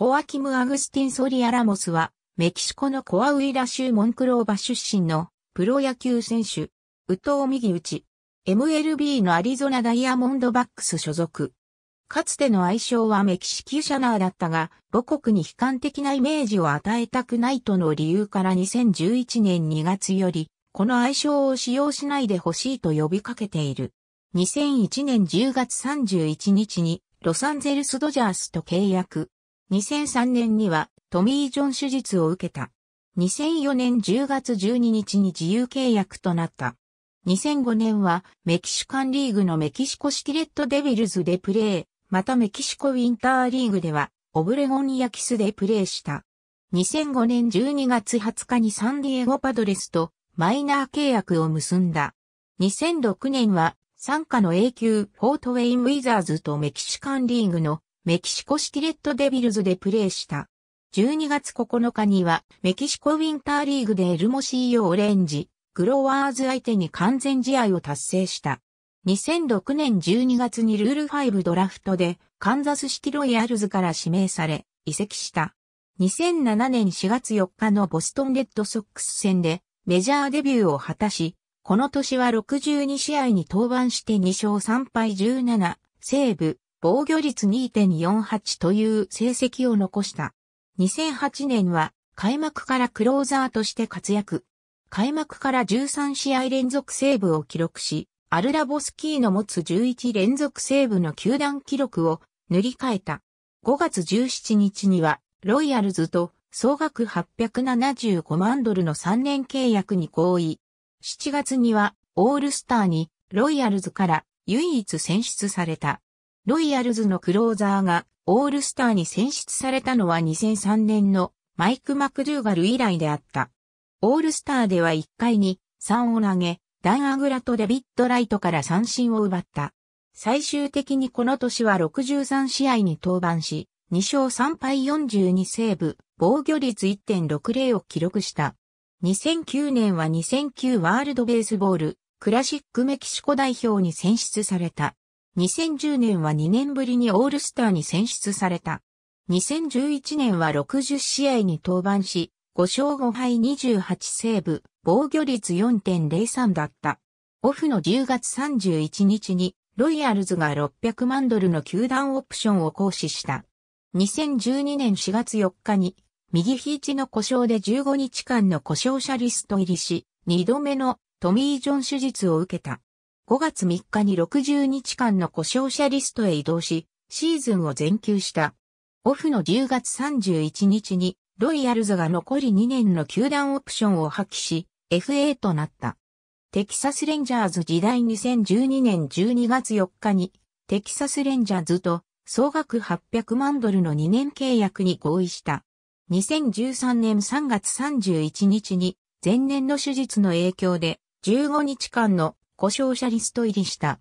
コアキム・アグスティン・ソリア・ラモスは、メキシコのコアウイラ州モンクローバ出身のプロ野球選手、ウトウ右打ち、MLB のアリゾナダイヤモンドバックス所属。かつての愛称はメキシキシャナーだったが、母国に悲観的なイメージを与えたくないとの理由から2011年2月より、この愛称を使用しないでほしいと呼びかけている。2001年10月31日に、ロサンゼルスドジャースと契約。2003年にはトミー・ジョン手術を受けた。2004年10月12日に自由契約となった。2005年はメキシカンリーグのメキシコシティレットデビルズでプレー、またメキシコウィンターリーグではオブレゴンヤキスでプレーした。2005年12月20日にサンディエゴパドレスとマイナー契約を結んだ。2006年は参加の永久フォートウェイン・ウィザーズとメキシカンリーグのメキシコシレッドデビルズでプレーした。12月9日には、メキシコウィンターリーグでエルモシーヨオレンジ、グロワーズ相手に完全試合を達成した。2006年12月にルール5ドラフトで、カンザスシティロイヤルズから指名され、移籍した。2007年4月4日のボストンレッドソックス戦で、メジャーデビューを果たし、この年は62試合に登板して2勝3敗17、セーブ、防御率2.48という成績を残した。2008年は開幕からクローザーとして活躍。開幕から13試合連続セーブを記録し、アルラボスキーの持つ11連続セーブの球団記録を塗り替えた。5月17日にはロイヤルズと総額875万ドルの3年契約に合意。7月にはオールスターにロイヤルズから唯一選出された。ロイヤルズのクローザーがオールスターに選出されたのは2003年のマイク・マクドゥーガル以来であった。オールスターでは1回に3を投げ、ダン・アグラとデビッド・ライトから三振を奪った。最終的にこの年は63試合に登板し、2勝3敗42セーブ、防御率1.60を記録した。2009年は2009ワールドベースボール、クラシックメキシコ代表に選出された。2010年は2年ぶりにオールスターに選出された。2011年は60試合に登板し、5勝5敗28セーブ、防御率4.03だった。オフの10月31日に、ロイヤルズが600万ドルの球団オプションを行使した。2012年4月4日に、右肘の故障で15日間の故障者リスト入りし、2度目のトミー・ジョン手術を受けた。5月3日に60日間の故障者リストへ移動し、シーズンを全休した。オフの10月31日に、ロイヤルズが残り2年の球団オプションを破棄し、FA となった。テキサスレンジャーズ時代2012年12月4日に、テキサスレンジャーズと総額800万ドルの2年契約に合意した。2013年3月31日に前年の手術の影響で15日間の故障者リスト入りした。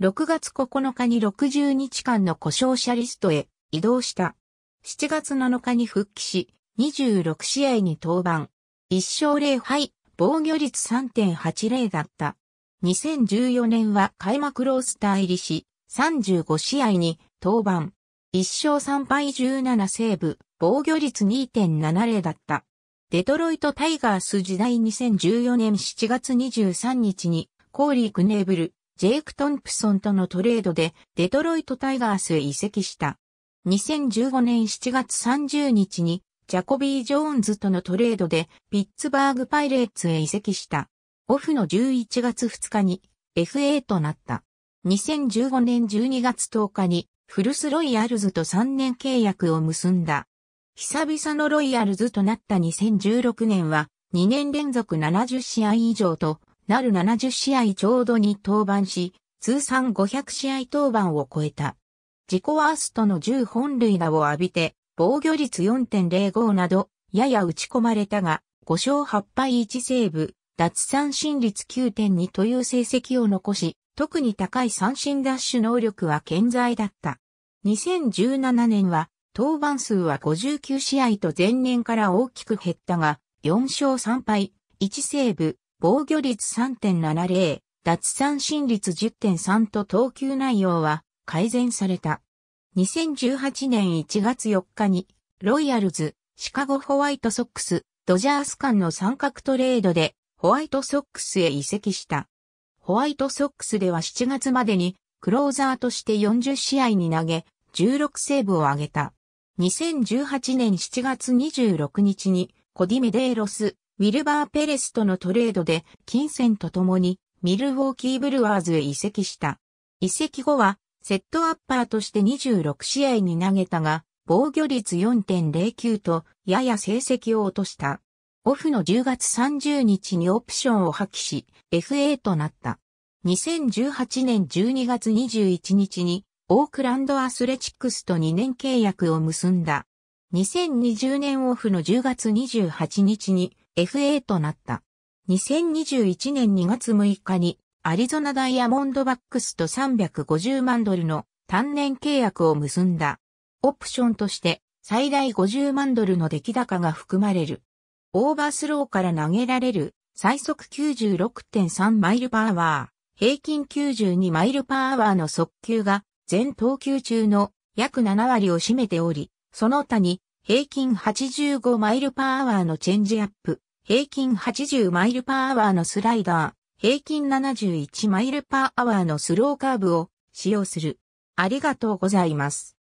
6月9日に60日間の故障者リストへ移動した。7月7日に復帰し、26試合に登板。1勝0敗、防御率3.80だった。2014年は開幕ロースター入りし、35試合に登板。1勝3敗17セーブ、防御率2.70だった。デトロイトタイガース時代2014年7月23日にコーリー・クネーブル、ジェイク・トンプソンとのトレードでデトロイト・タイガースへ移籍した。2015年7月30日にジャコビー・ジョーンズとのトレードでピッツバーグ・パイレーツへ移籍した。オフの11月2日に FA となった。2015年12月10日にフルス・ロイヤルズと3年契約を結んだ。久々のロイヤルズとなった2016年は2年連続70試合以上となる70試合ちょうどに登板し、通算500試合登板を超えた。自己ワーストの10本塁打を浴びて、防御率4.05など、やや打ち込まれたが、5勝8敗1セーブ、脱三振率9.2という成績を残し、特に高い三振ダッシュ能力は健在だった。2017年は、登板数は59試合と前年から大きく減ったが、4勝3敗、1セーブ、防御率3.70、奪三振率10.3と投球内容は改善された。2018年1月4日に、ロイヤルズ、シカゴホワイトソックス、ドジャース間の三角トレードで、ホワイトソックスへ移籍した。ホワイトソックスでは7月までに、クローザーとして40試合に投げ、16セーブを挙げた。2018年7月26日に、コディメデーロス、ウィルバー・ペレスとのトレードで金銭とともにミルウォーキー・ブルワーズへ移籍した。移籍後はセットアッパーとして26試合に投げたが、防御率4.09とやや成績を落とした。オフの10月30日にオプションを破棄し、FA となった。2018年12月21日に、オークランドアスレチックスと2年契約を結んだ。2020年オフの10月28日に、FA となった。2021年2月6日にアリゾナダイヤモンドバックスと350万ドルの単年契約を結んだ。オプションとして最大50万ドルの出来高が含まれる。オーバースローから投げられる最速96.3マイルパワー、平均92マイルパワーの速球が全投球中の約7割を占めており、その他に平均85マイルパワーのチェンジアップ、平均80マイルパーアワーのスライダー、平均71マイルパーアワーのスローカーブを使用する。ありがとうございます。